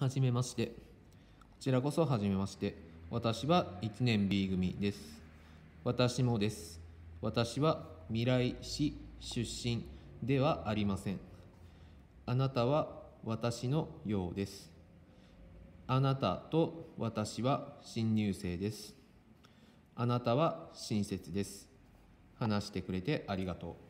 はじめまして。こちらこそはじめまして。私は1年 B 組です。私もです。私は未来市出身ではありません。あなたは私のようです。あなたと私は新入生です。あなたは親切です。話してくれてありがとう。